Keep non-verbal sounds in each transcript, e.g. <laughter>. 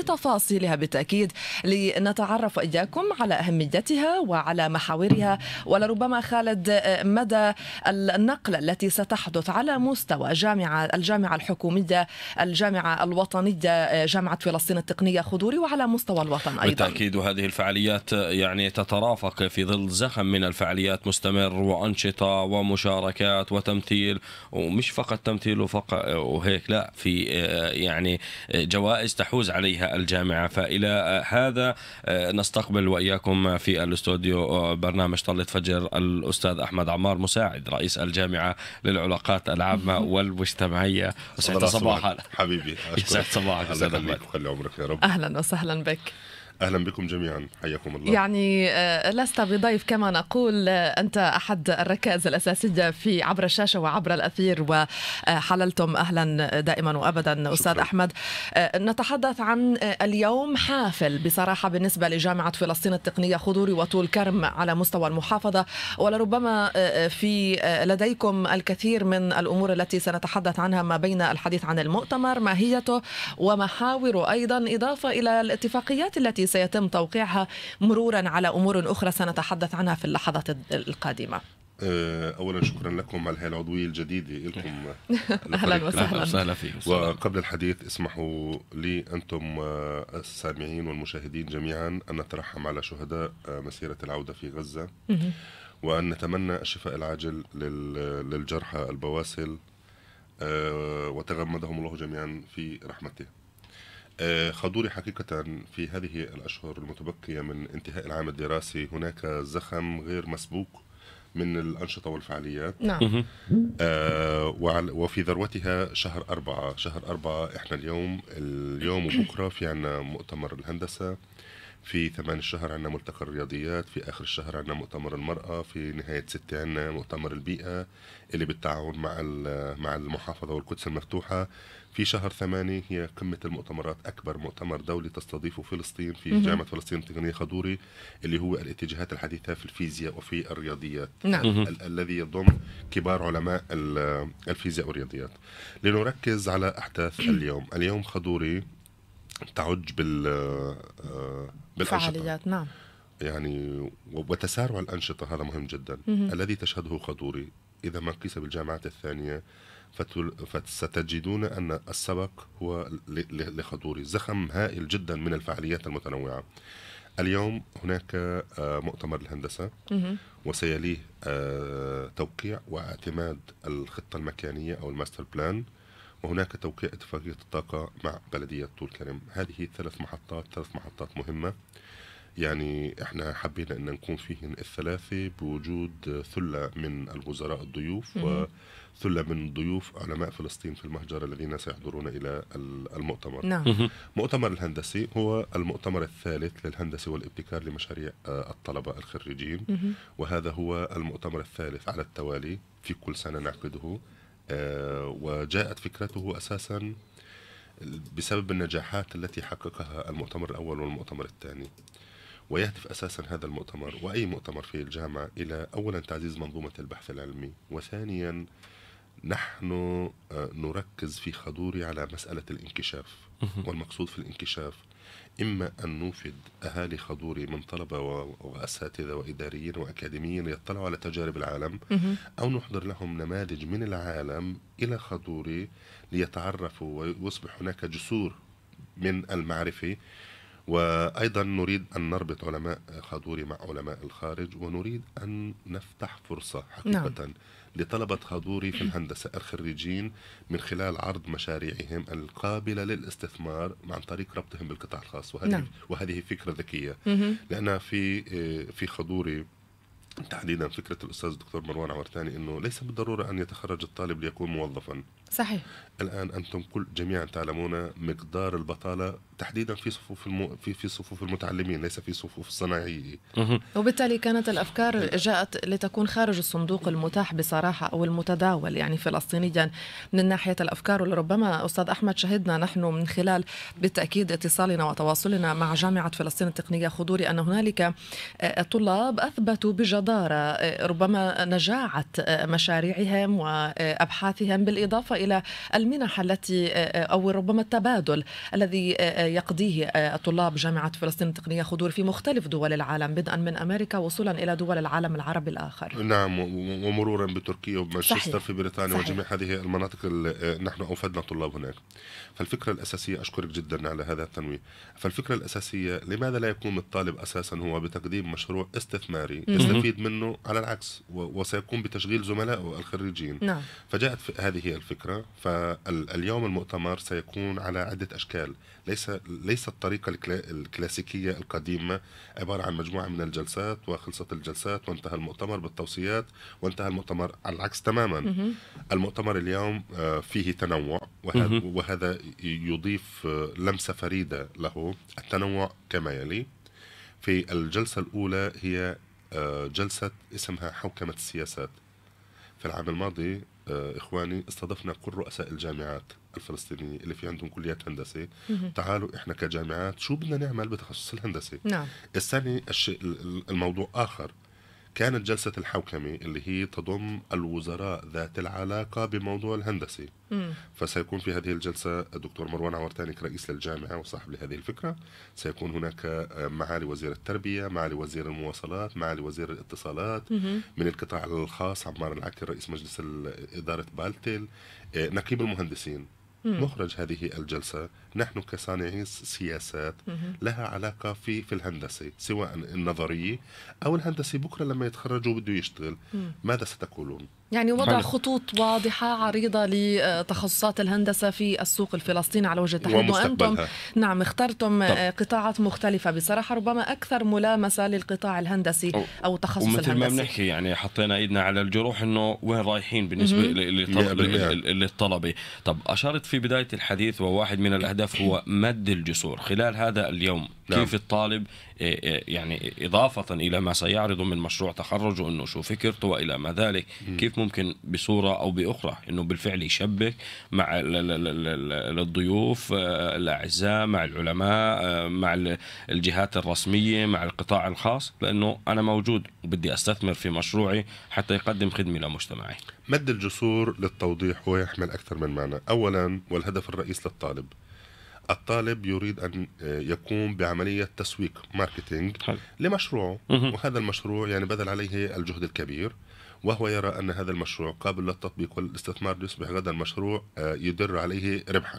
بتفاصيلها بالتأكيد لنتعرف إياكم على أهميتها وعلى محاورها ولربما خالد آه، مدى النقلة التي ستحدث على مستوى جامعة الجامعة الحكومية الجامعة الوطنية آه، جامعة فلسطين التقنية خضوري وعلى مستوى الوطن أيضا بالتأكيد وهذه الفعاليات يعني تترافق في ظل زخم من الفعاليات مستمر وأنشطة ومشاركات وتمثيل ومش فقط تمثيل وفق وهيك لا في آه، يعني جوائز تحوز عليها الجامعة فإلى هذا آه، نستقبل وإياكم في الاستوديو آه، برنامج طلة فجر الأستاذ أحمد عمار مساعد رئيس الجامعة للعلاقات العامة والمجتمعية وسعد صباحا حبيبي يسعد صباحك أستاذ أحمد عمرك يا رب أهلا وسهلا بك اهلا بكم جميعا حياكم الله يعني آه، لست بضيف كما نقول آه، انت احد الركائز الاساسيه في عبر الشاشه وعبر الاثير وحللتم اهلا دائما وابدا استاذ احمد آه، نتحدث عن اليوم حافل بصراحه بالنسبه لجامعه فلسطين التقنيه خضوري وطول كرم على مستوى المحافظه ولربما في لديكم الكثير من الامور التي سنتحدث عنها ما بين الحديث عن المؤتمر ماهيته ومحاوره ايضا اضافه الى الاتفاقيات التي سيتم توقيعها مرورا على أمور أخرى سنتحدث عنها في اللحظات القادمة آه، اولا شكرا لكم على العضويه الجديده لكم <laughs> اهلا وسهلا وسهلا فيك وقبل الحديث اسمحوا لي انتم آه، السامعين والمشاهدين جميعا ان نترحم على شهداء آه، مسيره العوده في غزه وان نتمنى الشفاء العاجل للجرحى البواسل وتغمدهم الله جميعا في رحمته آه، خضوري حقيقة في هذه الأشهر المتبقية من انتهاء العام الدراسي هناك زخم غير مسبوق من الأنشطة والفعاليات نعم آه وفي ذروتها شهر أربعة شهر أربعة إحنا اليوم اليوم وبكرة في عنا مؤتمر الهندسة في ثمان الشهر عندنا ملتقى الرياضيات في اخر الشهر عندنا مؤتمر المراه في نهايه ستة عندنا مؤتمر البيئه اللي بالتعاون مع مع المحافظه والقدس المفتوحه في شهر ثمانية هي قمة المؤتمرات أكبر مؤتمر دولي تستضيفه فلسطين في جامعة فلسطين التقنية خضوري اللي هو الاتجاهات الحديثة في الفيزياء وفي الرياضيات نعم. الذي يضم كبار علماء الفيزياء والرياضيات لنركز على أحداث <clears throat> اليوم اليوم خضوري تعج بال آه، بالفعاليات نعم يعني وتسارع الأنشطة هذا مهم جدا مم. الذي تشهده خضوري إذا ما قيس بالجامعات الثانية فستجدون أن السبق هو لخضوري زخم هائل جدا من الفعاليات المتنوعة اليوم هناك آه، مؤتمر الهندسة وسيليه آه، توقيع واعتماد الخطة المكانية أو الماستر بلان وهناك توقيع اتفاقية الطاقة مع بلدية طول كرم هذه ثلاث محطات ثلاث محطات مهمة يعني احنا حبينا ان نكون فيهن الثلاثه بوجود ثله من الوزراء الضيوف وثله من ضيوف علماء فلسطين في المهجر الذين سيحضرون الى المؤتمر. نعم. مؤتمر الهندسي هو المؤتمر الثالث للهندسه والابتكار لمشاريع آه، الطلبه الخريجين وهذا هو المؤتمر الثالث على التوالي في كل سنه نعقده. آه، وجاءت فكرته أساسا بسبب النجاحات التي حققها المؤتمر الأول والمؤتمر الثاني ويهدف أساسا هذا المؤتمر وأي مؤتمر في الجامعة إلى أولا تعزيز منظومة البحث العلمي وثانيا نحن آه، نركز في خضوري على مسألة الانكشاف والمقصود في الانكشاف إما أن نوفد أهالي خضوري من طلبة وأساتذة وإداريين وأكاديميين يطلعوا على تجارب العالم أو نحضر لهم نماذج من العالم إلى خضوري ليتعرفوا ويصبح هناك جسور من المعرفة وأيضا نريد أن نربط علماء خضوري مع علماء الخارج ونريد أن نفتح فرصة نعم. حقيقة نعم. لطلبة حضوري في الهندسة الخريجين من خلال عرض مشاريعهم القابلة للاستثمار عن طريق ربطهم بالقطاع الخاص وهذه نعم. وهذه فكرة ذكية لأن في آه، في حضوري تحديدا فكرة الأستاذ الدكتور مروان ثاني أنه ليس بالضرورة أن يتخرج الطالب ليكون موظفا صحيح الان انتم كل جميعا تعلمون مقدار البطاله تحديدا في صفوف المو... في في صفوف المتعلمين ليس في صفوف الصناعيين وبالتالي كانت الافكار جاءت لتكون خارج الصندوق المتاح بصراحه او المتداول يعني فلسطينيا من ناحيه الافكار ولربما استاذ احمد شهدنا نحن من خلال بالتاكيد اتصالنا وتواصلنا مع جامعه فلسطين التقنيه خضوري ان هنالك آه، طلاب اثبتوا بجداره آه، ربما نجاعه آه، مشاريعهم وابحاثهم بالاضافه إلى المنح التي آه، أو ربما التبادل الذي آه، آه، يقضيه طلاب جامعة فلسطين التقنية خضور في مختلف دول العالم بدءا من أمريكا وصولا إلى دول العالم العربي الآخر نعم ومرورا بتركيا ومانشستر في بريطانيا صحيح. وجميع هذه المناطق نحن أوفدنا طلاب هناك فالفكرة الأساسية أشكرك جدا على هذا التنويه فالفكرة الأساسية لماذا لا يقوم الطالب أساسا هو بتقديم مشروع استثماري يستفيد منه على العكس وسيقوم بتشغيل زملائه الخريجين نعم. فجاءت هذه الفكرة الفكرة فاليوم المؤتمر سيكون على عدة أشكال ليس ليس الطريقة الكلاسيكية القديمة عبارة عن مجموعة من الجلسات وخلصت الجلسات وانتهى المؤتمر بالتوصيات وانتهى المؤتمر على العكس تماما المؤتمر اليوم آه، فيه تنوع وهذا يضيف آه، لمسة فريدة له التنوع كما يلي في الجلسة الأولى هي آه، جلسة اسمها حوكمة السياسات في العام الماضي آه، اخواني استضفنا كل رؤساء الجامعات الفلسطينيه اللي في عندهم كليات هندسه تعالوا احنا كجامعات شو بدنا نعمل بتخصص الهندسه نعم الثاني الموضوع اخر كانت جلسة الحوكمة اللي هي تضم الوزراء ذات العلاقة بموضوع الهندسة م. فسيكون في هذه الجلسة الدكتور مروان عورتانك رئيس للجامعة وصاحب لهذه الفكرة سيكون هناك آه، معالي وزير التربية معالي وزير المواصلات معالي وزير الاتصالات م. من القطاع الخاص عمار العكر رئيس مجلس إدارة بالتل آه، نقيب المهندسين مخرج هذه الجلسة نحن كصانعي سياسات لها علاقة في في الهندسة سواء النظرية أو الهندسة بكرة لما يتخرجوا بده يشتغل ماذا ستقولون؟ يعني وضع هل... خطوط واضحة عريضة لتخصصات الهندسة في السوق الفلسطيني على وجه التحديد وأنتم نعم اخترتم طب. آه، قطاعات مختلفة بصراحة ربما أكثر ملامسة للقطاع الهندسي أو, أو التخصص ومثل الهندسي ومثل ما بنحكي يعني حطينا إيدنا على الجروح أنه وين رايحين بالنسبة للطلبة طب أشرت في بداية الحديث وواحد من الأهداف هو مد الجسور خلال هذا اليوم نعم. كيف الطالب إيه، إيه، يعني إضافة إلى ما سيعرضه من مشروع تخرجه أنه شو فكرته وإلى ما ذلك كيف ممكن بصورة أو بأخرى أنه بالفعل يشبك مع الضيوف آه، الأعزاء مع العلماء آه، مع الجهات الرسمية مع القطاع الخاص لأنه أنا موجود وبدي أستثمر في مشروعي حتى يقدم خدمة لمجتمعي مد الجسور للتوضيح هو يحمل أكثر من معنى أولا والهدف الرئيس للطالب الطالب يريد ان آه، يقوم بعمليه تسويق ماركتينج لمشروعه وهذا المشروع يعني بذل عليه الجهد الكبير وهو يرى ان هذا المشروع قابل للتطبيق والاستثمار ليصبح هذا المشروع آه، يدر عليه ربحا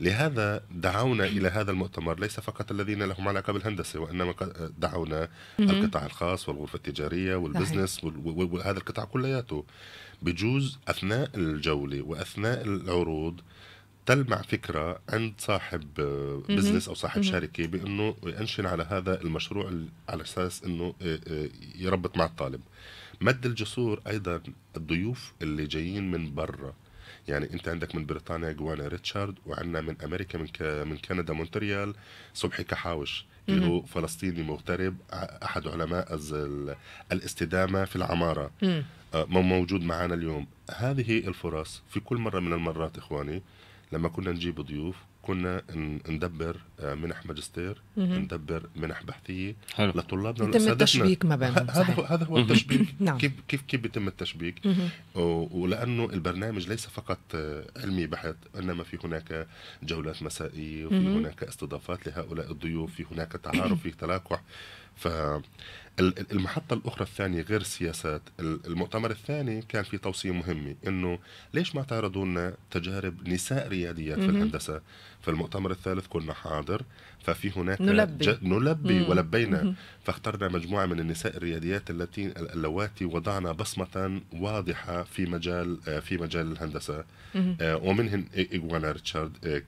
لهذا دعونا الى هذا المؤتمر ليس فقط الذين لهم علاقه بالهندسه وانما آه، دعونا القطاع الخاص والغرفه التجاريه والبزنس وهذا القطاع كلياته بجوز اثناء الجوله واثناء العروض تلمع فكره عند صاحب بزنس او صاحب شركه بانه ينشن على هذا المشروع على اساس انه آه، آه، يربط مع الطالب مد الجسور ايضا الضيوف اللي جايين من برا يعني انت عندك من بريطانيا جوانا ريتشارد وعندنا من امريكا من ك... من كندا مونتريال صبحي كحاوش اللي هو فلسطيني مغترب احد علماء الاستدامه في العماره مم. آه، موجود معنا اليوم هذه الفرص في كل مره من المرات اخواني لما كنا نجيب ضيوف كنا ندبر آه، منح ماجستير ندبر منح بحثيه حلو. لطلابنا يتم التشبيك ما بينهم هذا هو هذا هو التشبيك نعم. كيف كيف كيف بيتم التشبيك ولانه البرنامج ليس فقط آه، علمي بحت انما في هناك جولات مسائيه وفي هناك استضافات لهؤلاء الضيوف في هناك تعارف في تلاقح فالمحطة الأخرى الثانية غير السياسات المؤتمر الثاني كان في توصية مهمة أنه ليش ما تعرضوا لنا تجارب نساء رياديات في الهندسة في المؤتمر الثالث كنا حاضر ففي هناك نلبي, ج... نلبي ولبينا مم. فاخترنا مجموعة من النساء الرياديات التي اللواتي وضعنا بصمة واضحة في مجال آه، في مجال الهندسة مم. آه، ومنهن إيغوانا ريتشارد آه،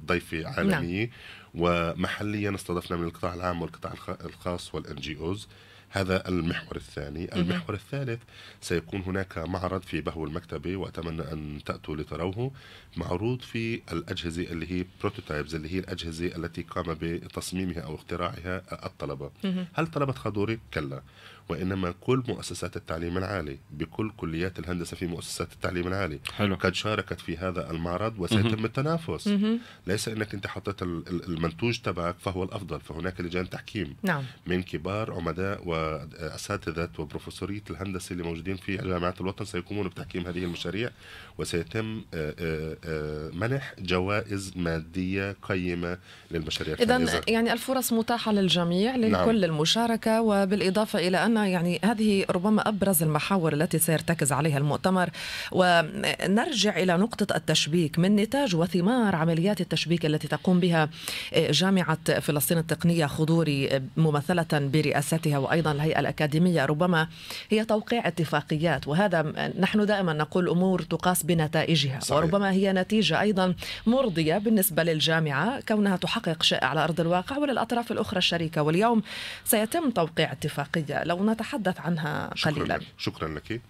كضيفة عالمية نعم. ومحليا استضفنا من القطاع العام والقطاع الخاص والان جي اوز هذا المحور الثاني المحور الثالث سيكون هناك معرض في بهو المكتبة وأتمنى أن تأتوا لتروه معروض في الأجهزة اللي هي بروتوتايبز اللي هي الأجهزة التي قام بتصميمها أو اختراعها الطلبة هل طلبة خضوري؟ كلا وانما كل مؤسسات التعليم العالي بكل كليات الهندسه في مؤسسات التعليم العالي حلو. قد شاركت في هذا المعرض وسيتم مه. التنافس مه. ليس انك انت حطيت المنتوج تبعك فهو الافضل فهناك لجان تحكيم نعم. من كبار عمداء واساتذه وبروفيسوريه الهندسه اللي موجودين في جامعات الوطن سيقومون بتحكيم هذه المشاريع وسيتم آه، آه، آه، منح جوائز ماديه قيمه للمشاريع اذا يعني الفرص متاحه للجميع للكل نعم. المشاركه وبالاضافه الى ان معنا يعني هذه ربما أبرز المحاور التي سيرتكز عليها المؤتمر ونرجع إلى نقطة التشبيك من نتاج وثمار عمليات التشبيك التي تقوم بها آه، جامعة فلسطين التقنية خضوري آه، ممثلة برئاستها وأيضا الهيئة الأكاديمية ربما هي توقيع اتفاقيات وهذا نحن دائما نقول أمور تقاس بنتائجها صحيح. وربما هي نتيجة أيضا مرضية بالنسبة للجامعة كونها تحقق شيء على أرض الواقع وللأطراف الأخرى الشريكة واليوم سيتم توقيع اتفاقية لو ونتحدث عنها قليلا شكرا لك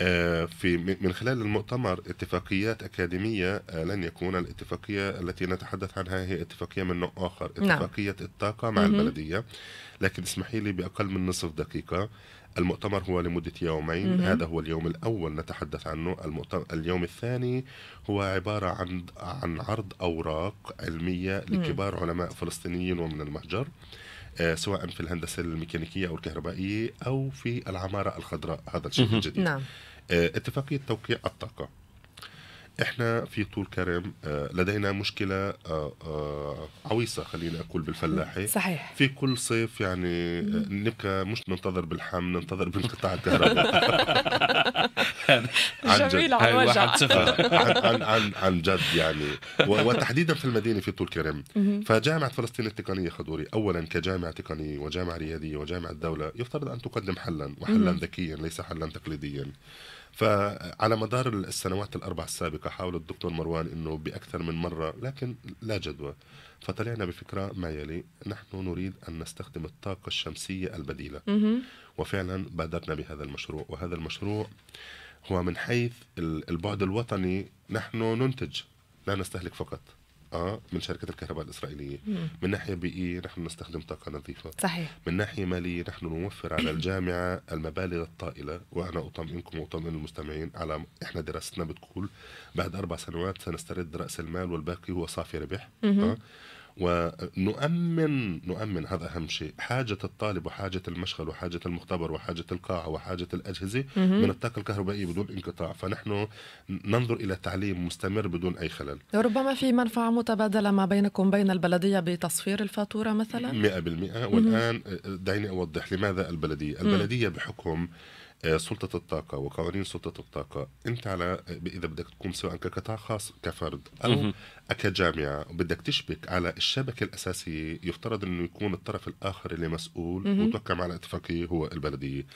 آه، في من خلال المؤتمر اتفاقيات أكاديمية آه، لن يكون الاتفاقية التي نتحدث عنها هي اتفاقية من نوع آخر نعم. اتفاقية نعم. الطاقة مع البلدية لكن اسمحي لي بأقل من نصف دقيقة المؤتمر هو لمدة يومين م هذا هو اليوم الأول نتحدث عنه المؤتمر اليوم الثاني هو عبارة عن عن عرض أوراق علمية لكبار علماء فلسطينيين ومن المهجر آه، سواء في الهندسه الميكانيكيه او الكهربائيه او في العماره الخضراء هذا الشيء الجديد نعم آه، اتفاقيه توقيع الطاقه احنا في طول كرم آه، لدينا مشكله عويصه خلينا اقول بالفلاحي صحيح في كل صيف يعني نبقى مش ننتظر بالحم ننتظر <laughs> بانقطاع الكهرباء <laughs> عن جد هاي واحد صفر عن, عن, عن جد يعني وتحديدا في المدينه في طول كرم فجامعه فلسطين التقنيه خضوري اولا كجامعه تقنيه وجامعه رياديه وجامعه دوله يفترض ان تقدم حلا وحلا ذكيا ليس حلا تقليديا فعلى مدار السنوات الاربع السابقه حاول الدكتور مروان انه باكثر من مره لكن لا جدوى فطلعنا بفكره ما يلي نحن نريد ان نستخدم الطاقه الشمسيه البديله وفعلا بادرنا بهذا المشروع وهذا المشروع هو من حيث البعد الوطني نحن ننتج لا نستهلك فقط اه من شركه الكهرباء الاسرائيليه مم. من ناحيه بيئيه نحن نستخدم طاقه نظيفه صحيح من ناحيه ماليه نحن نوفر على الجامعه المبالغ الطائله وانا اطمئنكم واطمئن المستمعين على احنا دراستنا بتقول بعد اربع سنوات سنسترد راس المال والباقي هو صافي ربح مم. آه. ونؤمن نؤمن هذا أهم شيء حاجة الطالب وحاجة المشغل وحاجة المختبر وحاجة القاعة وحاجة الأجهزة مم. من الطاقة الكهربائية بدون انقطاع فنحن ننظر إلى تعليم مستمر بدون أي خلل ربما في منفعة متبادلة ما بينكم بين البلدية بتصفير الفاتورة مثلا 100% والآن آه، آه، دعيني أوضح لماذا البلدية البلدية بحكم آه، سلطه الطاقه وقوانين سلطه الطاقه انت على اذا بدك تقوم سواء كقطاع خاص كفرد او كجامعه بدك تشبك على الشبكه الاساسيه يفترض انه يكون الطرف الاخر اللي مسؤول وتوكم على اتفاقيه هو البلديه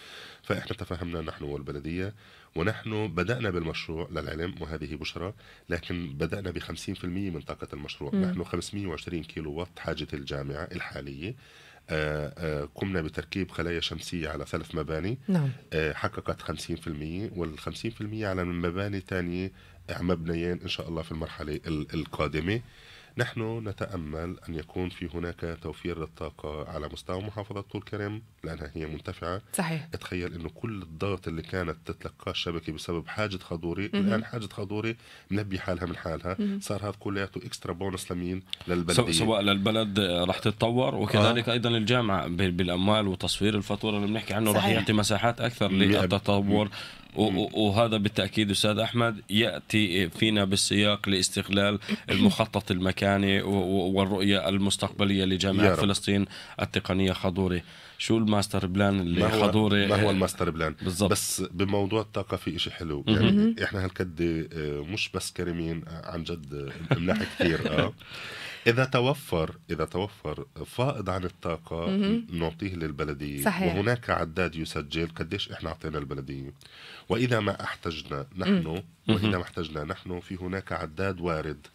فاحنا تفاهمنا نحن والبلديه ونحن بدأنا بالمشروع للعلم وهذه بشرى لكن بدأنا ب 50% من طاقة المشروع م. نحن 520 كيلو وات حاجة الجامعة الحالية آه، آه، قمنا بتركيب خلايا شمسية على ثلاث مباني نعم. آه، حققت 50% وال 50% على مباني ثانية مبنيين إن شاء الله في المرحلة القادمة نحن نتأمل أن يكون في هناك توفير للطاقة على مستوى محافظة طول كرم لأنها هي منتفعة صحيح اتخيل أنه كل الضغط اللي كانت تتلقاه الشبكة بسبب حاجة خضوري م-م. الآن حاجة خضوري منبي حالها من حالها م-م. صار هذا كلياته إكسترا بونس لمين سو- سواء للبلد رح تتطور وكذلك آه. أيضا الجامعة بالأموال وتصوير الفاتورة اللي بنحكي عنه رح يعطي مساحات أكثر للتطور وهذا بالتاكيد استاذ احمد ياتي فينا بالسياق لاستغلال <laughs> المخطط المكاني والرؤيه المستقبليه لجامعه فلسطين التقنيه خضوري شو الماستر بلان اللي ما هو خضوري ما هو الماستر بلان بالزبط. بس بموضوع الطاقه في شيء حلو يعني احنا هالقد آه، مش بس كريمين آه، عن جد ملاح آه، كثير اه <laughs> اذا توفر اذا توفر فائض عن الطاقه نعطيه للبلديه صحيح. وهناك عداد يسجل قديش احنا اعطينا البلديه واذا ما احتجنا نحن واذا ما احتجنا نحن في هناك عداد وارد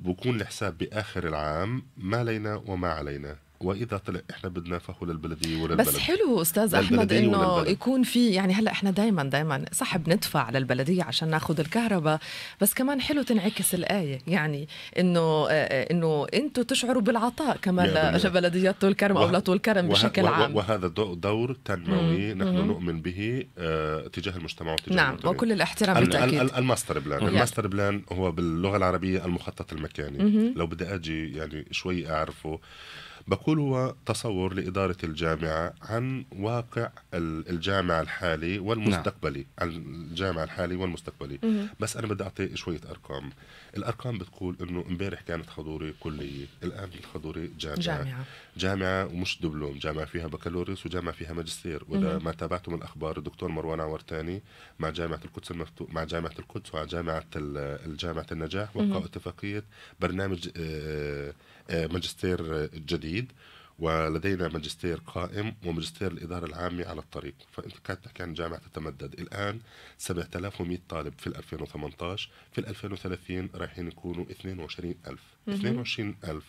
بكون الحساب باخر العام ما علينا وما علينا واذا طلع احنا بدنا فهو للبلديه ولا بس حلو استاذ احمد انه يكون في يعني هلا احنا دائما دائما صح بندفع للبلديه عشان ناخذ الكهرباء بس كمان حلو تنعكس الايه يعني انه آه، انه انتم تشعروا بالعطاء كمان لبلديات طول كرم او لطول كرم بشكل عام وهذا دور تنموي نحن نؤمن به آه، تجاه المجتمع وتجاه نعم المدني. وكل الاحترام بالتاكيد الماستر بلان الماستر بلان هو باللغه العربيه المخطط المكاني لو بدي اجي يعني شوي اعرفه بقول هو تصور لإدارة الجامعة عن واقع الجامعة الحالي والمستقبلي نعم. عن الجامعة الحالي والمستقبلي مم. بس أنا بدي أعطي شوية أرقام الأرقام بتقول إنه امبارح كانت حضوري كلية الآن حضوري جامعة جامعة, جامعة ومش دبلوم جامعة فيها بكالوريوس وجامعة فيها ماجستير وإذا ما تابعتم الأخبار الدكتور مروان عورتاني مع جامعة القدس المفتوح مع جامعة القدس وعلى جامعة الجامعة النجاح وقعوا اتفاقية برنامج آه، آه، ماجستير جديد جديد ولدينا ماجستير قائم وماجستير الإدارة العامة على الطريق فأنت كانت تحكي عن جامعة تتمدد الآن 7100 طالب في 2018 في 2030 رايحين يكونوا 22000 22000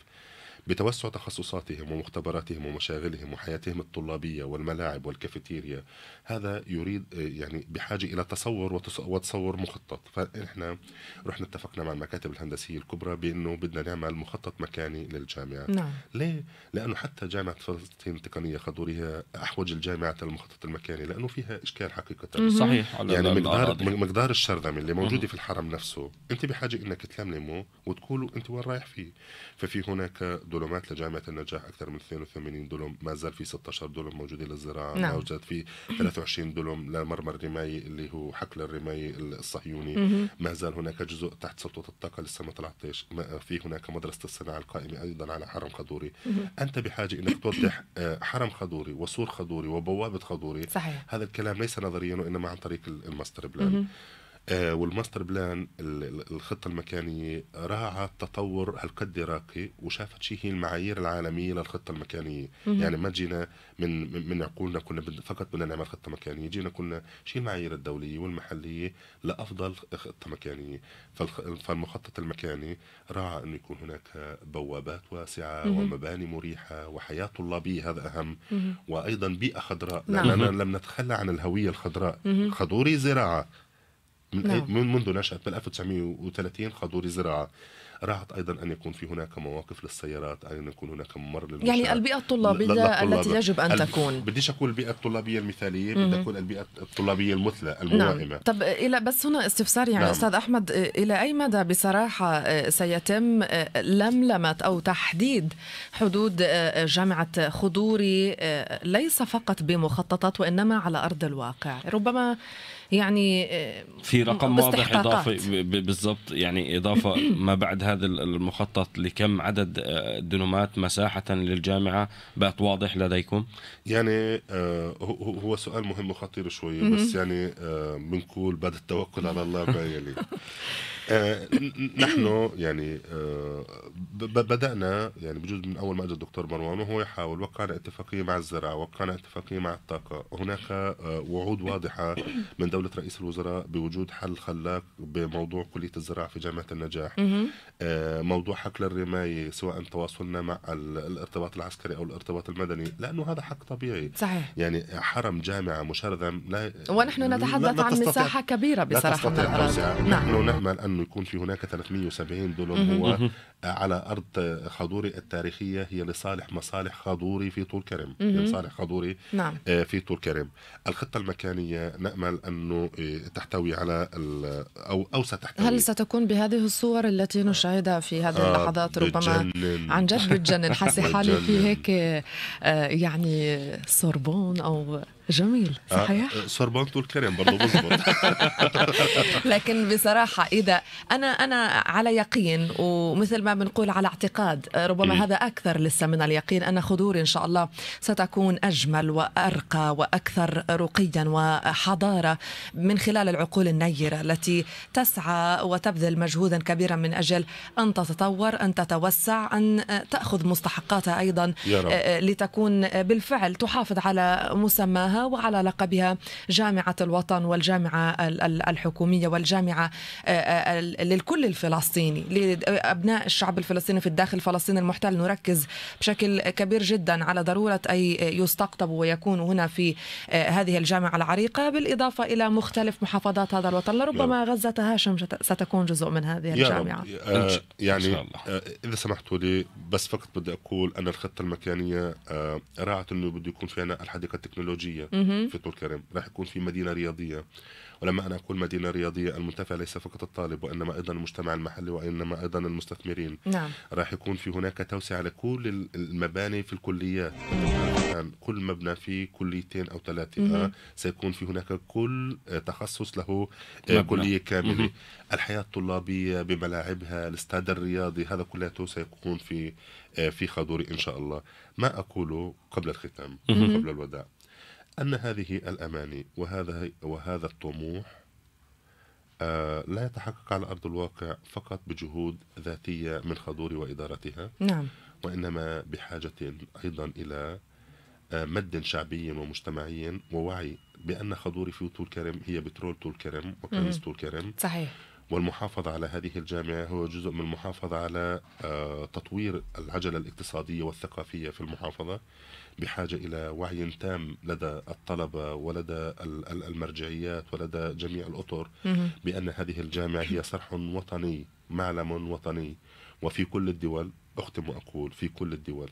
بتوسع تخصصاتهم ومختبراتهم ومشاغلهم وحياتهم الطلابيه والملاعب والكافيتيريا هذا يريد يعني بحاجه الى تصور وتصور مخطط فاحنا رحنا اتفقنا مع المكاتب الهندسيه الكبرى بانه بدنا نعمل مخطط مكاني للجامعه نعم. ليه لانه حتى جامعه فلسطين التقنيه خضوريه احوج الجامعه المخطط المكاني لانه فيها اشكال حقيقه صحيح يعني مقدار مقدار الشرذمه اللي موجوده في الحرم نفسه انت بحاجه انك تلملمه وتقولوا انت وين رايح فيه ففي هناك الدولومات لجامعه النجاح اكثر من 82 دولوم ما زال في 16 دولوم موجودين للزراعه نعم. موجود في 23 دولوم لمرمر الرماي اللي هو حقل الرماي الصهيوني ما زال هناك جزء تحت سلطه الطاقه لسه ما طلعتش في هناك مدرسه الصناعه القائمه ايضا على حرم خضوري انت بحاجه انك توضح آه، حرم خضوري وسور خضوري وبوابه خضوري صحيح. هذا الكلام ليس نظريا وانما عن طريق الماستر بلان آه، والماستر بلان الخطه المكانيه راعت تطور هالقد راقي وشافت شيء هي المعايير العالميه للخطه المكانيه مم. يعني ما جينا من من عقولنا كنا فقط بدنا نعمل خطه مكانيه جينا كنا شيء المعايير الدوليه والمحليه لافضل خطه مكانيه فالمخطط المكاني راعى انه يكون هناك بوابات واسعه مم. ومباني مريحه وحياه طلابيه هذا اهم مم. وايضا بيئه خضراء نعم. لاننا لم نتخلى عن الهويه الخضراء خضوري زراعه من نعم. منذ نشأت من 1930 خضوري زراعة راحت أيضا أن يكون في هناك مواقف للسيارات أن يكون هناك ممر للمشاة يعني البيئة الطلابية التي يجب أن تكون بديش أقول البيئة الطلابية المثالية بدي أقول البيئة الطلابية المثلى الملائمة نعم. طب إلى بس هنا استفسار يعني نعم. أستاذ أحمد إلى أي مدى بصراحة آه، سيتم آه، لملمة أو تحديد حدود آه، جامعة خضوري ليس فقط بمخططات وإنما على أرض الواقع ربما يعني في رقم واضح إضافي بالضبط يعني إضافة <coughs> ما بعد هذا المخطط لكم عدد آه، الدنومات مساحة للجامعة بات واضح لديكم؟ يعني آه، هو سؤال مهم وخطير شوية بس يعني آه، بنقول بعد التوكل على الله ما يلي <laughs> نحن يعني بدأنا يعني بجوز من أول ما أجى الدكتور مروان وهو يحاول وقعنا اتفاقية مع الزراعة وقعنا اتفاقية مع الطاقة هناك وعود واضحة من دولة رئيس الوزراء بوجود حل خلاق بموضوع كلية الزراعة في جامعة النجاح آه، موضوع حقل الرماية سواء تواصلنا مع الارتباط العسكري أو الارتباط المدني لأنه هذا حق طبيعي صحيح يعني حرم جامعة مشرذم لا ونحن نتحدث عن مساحة كبيرة بصراحة لا تستطيع توسعة نعم. نحن نأمل أنه يكون في هناك 370 دولار هو على أرض خضوري التاريخية هي لصالح مصالح خضوري في طول كرم هي يعني مصالح نعم. آه، في طول كرم الخطة المكانية نأمل أنه آه، تحتوي على أو أو ستحتوي هل ستكون بهذه الصور التي نشاهدها شاهدها في هذه آه، اللحظات ربما عن جد بتجنن حاسه <laughs> حالي في هيك آه، يعني سوربون او جميل آه، صحيح آه، سربان الكريم برضه بزبط <laughs> لكن بصراحه اذا انا انا على يقين ومثل ما بنقول على اعتقاد آه، ربما هذا اكثر لسه من اليقين ان خضور ان شاء الله ستكون اجمل وارقى واكثر رقيا وحضاره من خلال العقول النيره التي تسعى وتبذل مجهودا كبيرا من اجل ان تتطور ان تتوسع ان تاخذ مستحقاتها ايضا لتكون بالفعل تحافظ على مسماها وعلى لقبها جامعة الوطن والجامعة الحكومية والجامعة آه، آه، للكل الفلسطيني لأبناء الشعب الفلسطيني في الداخل فلسطين المحتل نركز بشكل كبير جدا على ضرورة أي يستقطب ويكون هنا في آه، هذه الجامعة العريقة بالإضافة إلى مختلف محافظات هذا الوطن لربما نعم. غزة هاشم ستكون جزء من هذه الجامعة يعني إذا سمحتوا لي بس فقط بدي أقول أن الخطة المكانية رأت أنه بده يكون في عنا الحديقة التكنولوجية في طول كرم راح يكون في مدينه رياضيه ولما انا اقول مدينه رياضيه المنتفع ليس فقط الطالب وانما ايضا المجتمع المحلي وانما ايضا المستثمرين نعم. راح يكون في هناك توسعه لكل المباني في الكليات يعني كل مبنى فيه كليتين او ثلاثه آه، سيكون في هناك كل آه، تخصص له آه، مبنى. كليه كامله مم. الحياه الطلابيه بملاعبها الاستاد الرياضي هذا كلياته سيكون في في خضوري ان شاء الله ما اقوله قبل الختام مم. قبل الوداع أن هذه الأماني وهذا وهذا الطموح آه، لا يتحقق على أرض الواقع فقط بجهود ذاتية من خضور وإدارتها نعم وإنما بحاجة أيضا إلى آه، مد شعبي ومجتمعي ووعي بأن خضوري في طول كرم هي بترول طول كرم وكنز طول كرم صحيح والمحافظة على هذه الجامعة هو جزء من المحافظة على آه، تطوير العجلة الاقتصادية والثقافية في المحافظة بحاجة إلى وعي تام لدى الطلبة ولدى المرجعيات ولدى جميع الأطر بأن هذه الجامعة هي صرح وطني معلم وطني وفي كل الدول أختم وأقول في كل الدول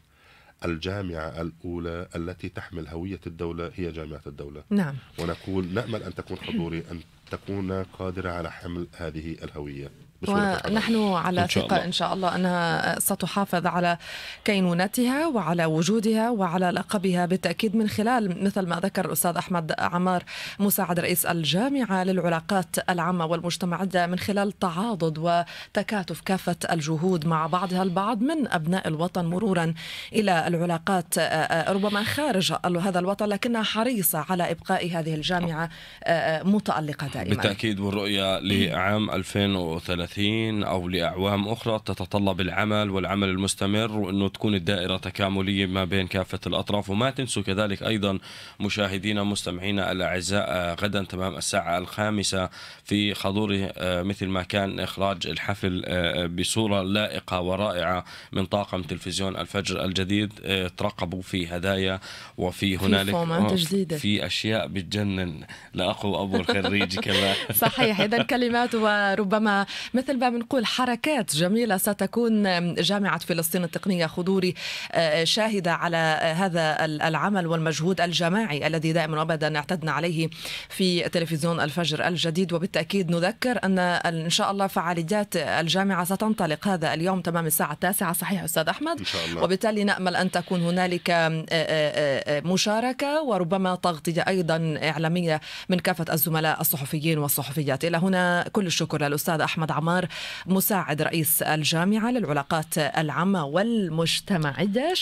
الجامعة الأولى التي تحمل هوية الدولة هي جامعة الدولة نعم ونقول نأمل أن تكون حضوري أن تكون قادرة على حمل هذه الهوية ونحن على ثقة إن شاء الله أنها ستحافظ على كينونتها وعلى وجودها وعلى لقبها بالتأكيد من خلال مثل ما ذكر الأستاذ أحمد عمار مساعد رئيس الجامعة للعلاقات العامة والمجتمعات من خلال تعاضد وتكاتف كافة الجهود مع بعضها البعض من أبناء الوطن مرورا إلى العلاقات آه، آه، ربما خارج هذا الوطن لكنها حريصة على إبقاء هذه الجامعة آه، متألقة دائما بالتأكيد والرؤية لعام 2030 30 أو لأعوام أخرى تتطلب العمل والعمل المستمر وأنه تكون الدائرة تكاملية ما بين كافة الأطراف وما تنسوا كذلك أيضا مشاهدينا مستمعينا الأعزاء آه، غدا تمام الساعة الخامسة في حضور آه، مثل ما كان إخراج الحفل آه، بصورة لائقة ورائعة من طاقم تلفزيون الفجر الجديد ترقبوا في هدايا وفي هنالك في, في أشياء بتجنن لاخو أبو الخريج كمان <laughs> صحيح إذا كلمات وربما مثل مثل ما بنقول حركات جميلة ستكون جامعة فلسطين التقنية خضوري آه، شاهدة على آه، هذا العمل والمجهود الجماعي الذي دائما وابدا اعتدنا عليه في تلفزيون الفجر الجديد وبالتاكيد نذكر ان ان شاء الله فعاليات الجامعه ستنطلق هذا اليوم تمام الساعه التاسعه صحيح استاذ احمد إن شاء الله. وبالتالي نامل ان تكون هنالك آه، مشاركه وربما تغطيه ايضا اعلاميه من كافه الزملاء الصحفيين والصحفيات الى هنا كل الشكر للاستاذ احمد عمار عمار مساعد رئيس الجامعة للعلاقات العامة والمجتمعية